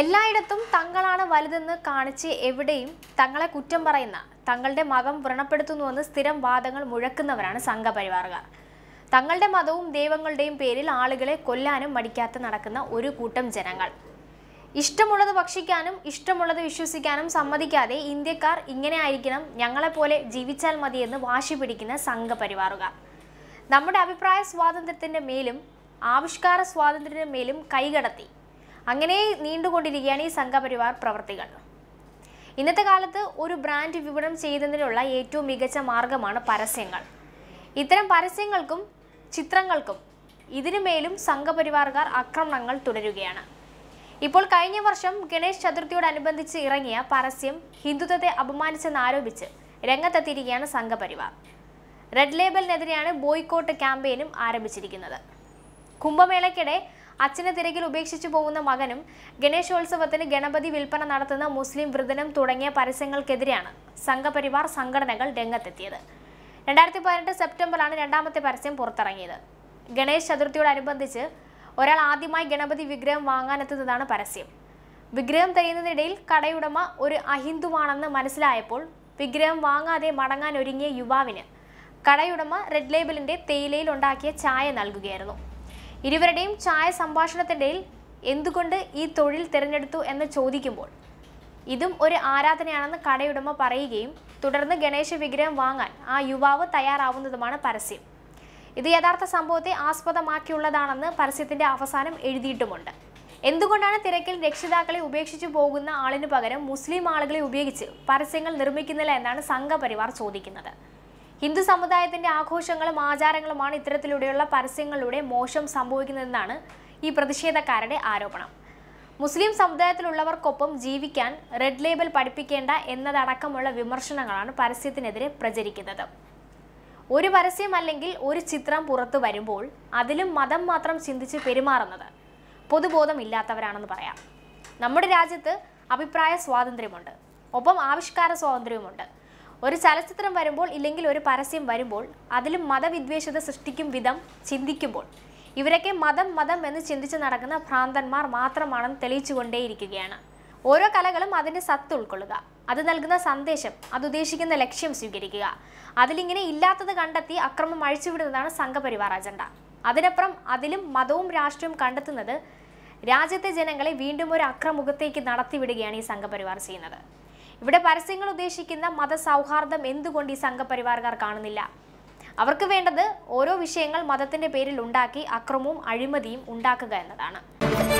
എല്ലായിടത്തും തങ്ങളാണ് വലുതെന്ന് കാണിച്ച് എവിടെയും തങ്ങളെ കുറ്റം പറയുന്ന തങ്ങളുടെ മതം വ്രണപ്പെടുത്തുന്നുവെന്ന് സ്ഥിരം വാദങ്ങൾ മുഴക്കുന്നവരാണ് സംഘപരിവാറുകാർ തങ്ങളുടെ മതവും ദൈവങ്ങളുടെയും പേരിൽ ആളുകളെ കൊല്ലാനും മടിക്കാത്ത നടക്കുന്ന ഒരു കൂട്ടം ജനങ്ങൾ ഇഷ്ടമുള്ളത് ഭക്ഷിക്കാനും ഇഷ്ടമുള്ളത് വിശ്വസിക്കാനും സമ്മതിക്കാതെ ഇന്ത്യക്കാർ ഇങ്ങനെ ആയിരിക്കണം ഞങ്ങളെപ്പോലെ ജീവിച്ചാൽ മതിയെന്ന് വാശി പിടിക്കുന്ന സംഘപരിവാറുകാർ നമ്മുടെ അഭിപ്രായ സ്വാതന്ത്ര്യത്തിൻ്റെ മേലും ആവിഷ്കാര സ്വാതന്ത്ര്യത്തിൻ്റെ മേലും കൈകടത്തി അങ്ങനെ നീണ്ടുകൊണ്ടിരിക്കുകയാണ് ഈ സംഘപരിവാർ പ്രവർത്തികൾ ഇന്നത്തെ കാലത്ത് ഒരു ബ്രാൻഡ് വിപണം ചെയ്യുന്നതിനുള്ള ഏറ്റവും മികച്ച മാർഗമാണ് പരസ്യങ്ങൾ ഇത്തരം പരസ്യങ്ങൾക്കും ചിത്രങ്ങൾക്കും ഇതിനുമേലും സംഘപരിവാറുകാർ ആക്രമണങ്ങൾ തുടരുകയാണ് ഇപ്പോൾ കഴിഞ്ഞ വർഷം ഗണേശ് ചതുർത്ഥിയോടനുബന്ധിച്ച് ഇറങ്ങിയ പരസ്യം ഹിന്ദുത്വത്തെ അപമാനിച്ചെന്നാരോപിച്ച് രംഗത്തെത്തിയിരിക്കുകയാണ് സംഘപരിവാർ റെഡ് ലേബലിനെതിരെയാണ് ബോയ്ക്കോട്ട് ക്യാമ്പയിനും ആരംഭിച്ചിരിക്കുന്നത് കുംഭമേളയ്ക്കിടെ അച്ഛന് തിരക്കിൽ ഉപേക്ഷിച്ചു പോകുന്ന മകനും ഗണേശോത്സവത്തിന് ഗണപതി വിൽപ്പന നടത്തുന്ന മുസ്ലിം വൃദ്ധനും തുടങ്ങിയ പരസ്യങ്ങൾക്കെതിരെയാണ് സംഘപരിവാർ സംഘടനകൾ രംഗത്തെത്തിയത് രണ്ടായിരത്തി പതിനെട്ട് സെപ്റ്റംബറിലാണ് രണ്ടാമത്തെ പരസ്യം പുറത്തിറങ്ങിയത് ഗണേശ് ചതുർത്ഥിയോടനുബന്ധിച്ച് ഒരാൾ ആദ്യമായി ഗണപതി വിഗ്രഹം വാങ്ങാനെത്തുന്നതാണ് പരസ്യം വിഗ്രഹം തെയ്യുന്നതിനിടയിൽ കടയുടമ ഒരു അഹിന്ദുവാണെന്ന് മനസ്സിലായപ്പോൾ വിഗ്രഹം വാങ്ങാതെ മടങ്ങാൻ ഒരുങ്ങിയ യുവാവിന് കടയുടമ റെഡ് ലേബലിന്റെ തേയിലയിൽ ഉണ്ടാക്കിയ ചായ നൽകുകയായിരുന്നു ഇരുവരുടെയും ചായ സംഭാഷണത്തിനിടയിൽ എന്തുകൊണ്ട് ഈ തൊഴിൽ തിരഞ്ഞെടുത്തു എന്ന് ചോദിക്കുമ്പോൾ ഇതും ഒരു ആരാധനയാണെന്ന് കടയുടമ പറയുകയും തുടർന്ന് ഗണേശ വിഗ്രഹം വാങ്ങാൻ ആ യുവാവ് തയ്യാറാവുന്നതുമാണ് പരസ്യം ഇത് യഥാർത്ഥ സംഭവത്തെ ആസ്പദമാക്കിയുള്ളതാണെന്ന് പരസ്യത്തിന്റെ അവസാനം എഴുതിയിട്ടുമുണ്ട് എന്തുകൊണ്ടാണ് തിരക്കിൽ രക്ഷിതാക്കളെ ഉപേക്ഷിച്ചു പോകുന്ന ആളിനു പകരം മുസ്ലിം ആളുകളെ ഉപയോഗിച്ച് പരസ്യങ്ങൾ നിർമ്മിക്കുന്നില്ല എന്നാണ് സംഘപരിവാർ ചോദിക്കുന്നത് ഹിന്ദു സമുദായത്തിന്റെ ആഘോഷങ്ങളും ആചാരങ്ങളുമാണ് ഇത്തരത്തിലൂടെയുള്ള പരസ്യങ്ങളിലൂടെ മോശം സംഭവിക്കുന്നതെന്നാണ് ഈ പ്രതിഷേധക്കാരുടെ ആരോപണം മുസ്ലിം സമുദായത്തിലുള്ളവർക്കൊപ്പം ജീവിക്കാൻ റെഡ് ലേബൽ പഠിപ്പിക്കേണ്ട എന്നതടക്കമുള്ള വിമർശനങ്ങളാണ് പരസ്യത്തിനെതിരെ പ്രചരിക്കുന്നത് ഒരു പരസ്യം അല്ലെങ്കിൽ ഒരു ചിത്രം പുറത്തു വരുമ്പോൾ അതിലും മതം മാത്രം ചിന്തിച്ച് പെരുമാറുന്നത് പൊതുബോധം ഇല്ലാത്തവരാണെന്ന് പറയാം നമ്മുടെ രാജ്യത്ത് അഭിപ്രായ സ്വാതന്ത്ര്യമുണ്ട് ഒപ്പം ആവിഷ്കാര സ്വാതന്ത്ര്യവുമുണ്ട് ഒരു ചലച്ചിത്രം വരുമ്പോൾ ഇല്ലെങ്കിൽ ഒരു പരസ്യം വരുമ്പോൾ അതിലും മതവിദ്വേഷത സൃഷ്ടിക്കും വിധം ചിന്തിക്കുമ്പോൾ ഇവരൊക്കെ മതം മതം എന്ന് ചിന്തിച്ച് നടക്കുന്ന ഭ്രാന്തന്മാർ മാത്രമാണെന്ന് തെളിയിച്ചുകൊണ്ടേയിരിക്കുകയാണ് ഓരോ കലകളും അതിൻ്റെ സത്ത് ഉൾക്കൊള്ളുക അത് നൽകുന്ന സന്ദേശം അത് ഉദ്ദേശിക്കുന്ന ലക്ഷ്യം സ്വീകരിക്കുക അതിലിങ്ങനെ ഇല്ലാത്തത് കണ്ടെത്തി അക്രമം അഴിച്ചുവിടുന്നതാണ് സംഘപരിവാർ അജണ്ട അതിനപ്പുറം അതിലും മതവും രാഷ്ട്രീയവും കണ്ടെത്തുന്നത് രാജ്യത്തെ ജനങ്ങളെ വീണ്ടും ഒരു അക്രമുഖത്തേക്ക് നടത്തിവിടുകയാണ് ഈ സംഘപരിവാർ ചെയ്യുന്നത് ഇവിടെ പരസ്യങ്ങൾ ഉദ്ദേശിക്കുന്ന മതസൗഹാർദ്ദം എന്തുകൊണ്ട് ഈ സംഘപരിവാറുകാർ കാണുന്നില്ല അവർക്ക് വേണ്ടത് ഓരോ വിഷയങ്ങൾ മതത്തിന്റെ പേരിൽ ഉണ്ടാക്കി അക്രമവും അഴിമതിയും ഉണ്ടാക്കുക എന്നതാണ്